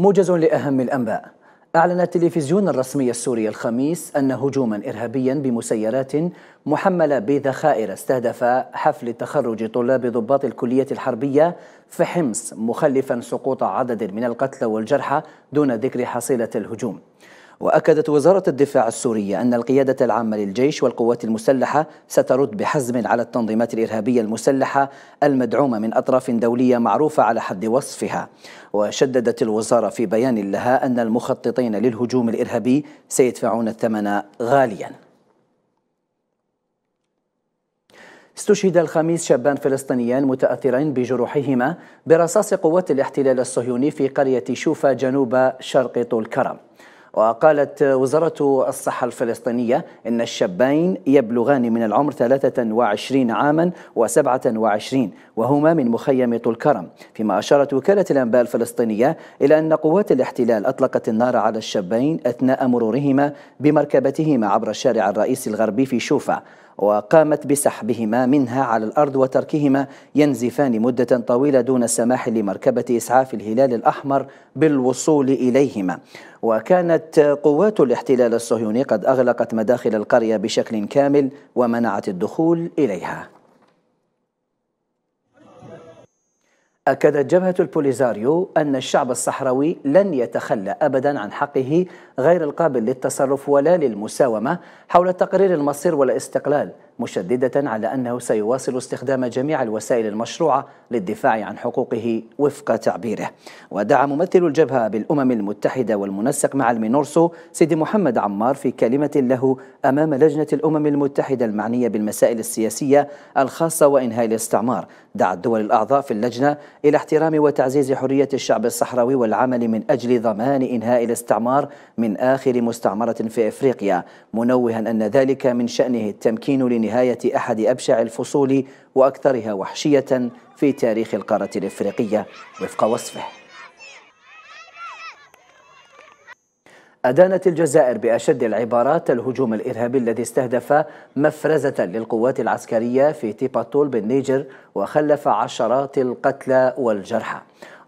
موجز لأهم الأنباء أعلن التلفزيون الرسمي السوري الخميس أن هجوما إرهابيا بمسيرات محملة بذخائر استهدف حفل تخرج طلاب ضباط الكلية الحربية في حمص مخلفا سقوط عدد من القتلى والجرحى دون ذكر حصيلة الهجوم وأكدت وزارة الدفاع السورية أن القيادة العامة للجيش والقوات المسلحة سترد بحزم على التنظيمات الإرهابية المسلحة المدعومة من أطراف دولية معروفة على حد وصفها وشددت الوزارة في بيان لها أن المخططين للهجوم الإرهابي سيدفعون الثمن غالياً استشهد الخميس شابان فلسطينيان متأثرين بجروحهما برصاص قوات الاحتلال الصهيوني في قرية شوفا جنوب شرق طول كرم وقالت وزارة الصحة الفلسطينية إن الشابين يبلغان من العمر 23 عاما و27 وهما من مخيم طول كرم فيما أشارت وكالة الأنباء الفلسطينية إلى أن قوات الاحتلال أطلقت النار على الشابين أثناء مرورهما بمركبتهما عبر الشارع الرئيسي الغربي في شوفة وقامت بسحبهما منها على الأرض وتركهما ينزفان مدة طويلة دون السماح لمركبة إسعاف الهلال الأحمر بالوصول إليهما وكانت قوات الاحتلال الصهيوني قد أغلقت مداخل القرية بشكل كامل ومنعت الدخول إليها أكدت جبهة البوليزاريو أن الشعب الصحراوي لن يتخلى أبدا عن حقه غير القابل للتصرف ولا للمساومة حول تقرير المصير والاستقلال مشددة على أنه سيواصل استخدام جميع الوسائل المشروعة للدفاع عن حقوقه وفق تعبيره ودعا ممثل الجبهة بالأمم المتحدة والمنسق مع المينورسو سيدي محمد عمار في كلمة له أمام لجنة الأمم المتحدة المعنية بالمسائل السياسية الخاصة وإنهاء الاستعمار دعا الدول الأعضاء في اللجنة إلى احترام وتعزيز حرية الشعب الصحراوي والعمل من أجل ضمان إنهاء الاستعمار من آخر مستعمرة في إفريقيا منوها أن ذلك من شأنه التمكين لنهاية نهاية أحد أبشع الفصول وأكثرها وحشية في تاريخ القارة الإفريقية وفق وصفه أدانت الجزائر بأشد العبارات الهجوم الإرهابي الذي استهدف مفرزة للقوات العسكرية في تيباتول بالنيجر وخلف عشرات القتلى والجرحى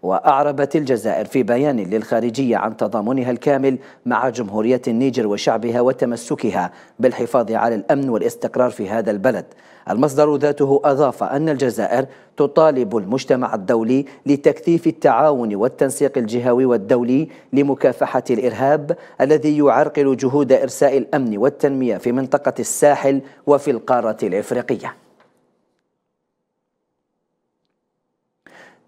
وأعربت الجزائر في بيان للخارجية عن تضامنها الكامل مع جمهورية النيجر وشعبها وتمسكها بالحفاظ على الأمن والاستقرار في هذا البلد المصدر ذاته أضاف أن الجزائر تطالب المجتمع الدولي لتكثيف التعاون والتنسيق الجهوي والدولي لمكافحة الإرهاب الذي يعرقل جهود إرساء الأمن والتنمية في منطقة الساحل وفي القارة الإفريقية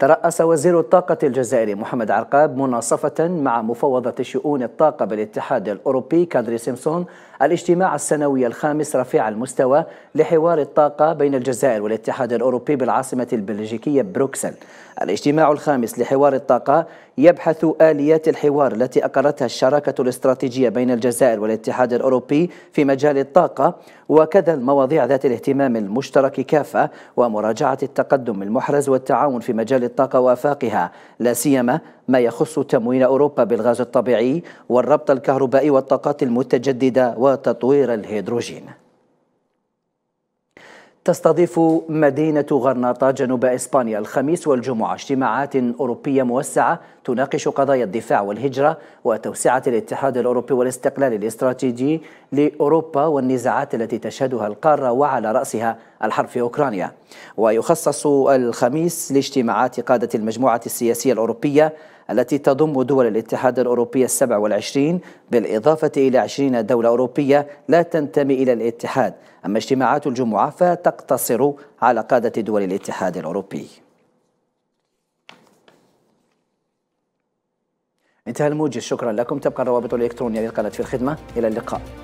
ترأس وزير الطاقة الجزائري محمد عرقاب مناصفة مع مفوضة شؤون الطاقة بالاتحاد الأوروبي كادري سيمسون الاجتماع السنوي الخامس رفيع المستوى لحوار الطاقة بين الجزائر والاتحاد الأوروبي بالعاصمة البلجيكية بروكسل الاجتماع الخامس لحوار الطاقة يبحث آليات الحوار التي أقرتها الشراكة الاستراتيجية بين الجزائر والاتحاد الأوروبي في مجال الطاقة وكذا المواضيع ذات الاهتمام المشترك كافة ومراجعة التقدم المحرز والتعاون في مجال الطاقة وآفاقها لا سيما ما يخص تموين أوروبا بالغاز الطبيعي والربط الكهربائي والطاقات المتجددة وتطوير الهيدروجين تستضيف مدينة غرناطة جنوب إسبانيا الخميس والجمعة اجتماعات أوروبية موسعة تناقش قضايا الدفاع والهجرة وتوسعة الاتحاد الأوروبي والاستقلال الاستراتيجي لأوروبا والنزاعات التي تشهدها القارة وعلى رأسها الحرب في أوكرانيا ويخصص الخميس لاجتماعات قادة المجموعة السياسية الأوروبية التي تضم دول الاتحاد الأوروبي السبع والعشرين بالإضافة إلى عشرين دولة أوروبية لا تنتمي إلى الاتحاد أما اجتماعات الجمعة فتقتصر على قادة دول الاتحاد الأوروبي انتهى الموجز شكرا لكم تبقى الروابط الإلكترونية للقناة في الخدمة إلى اللقاء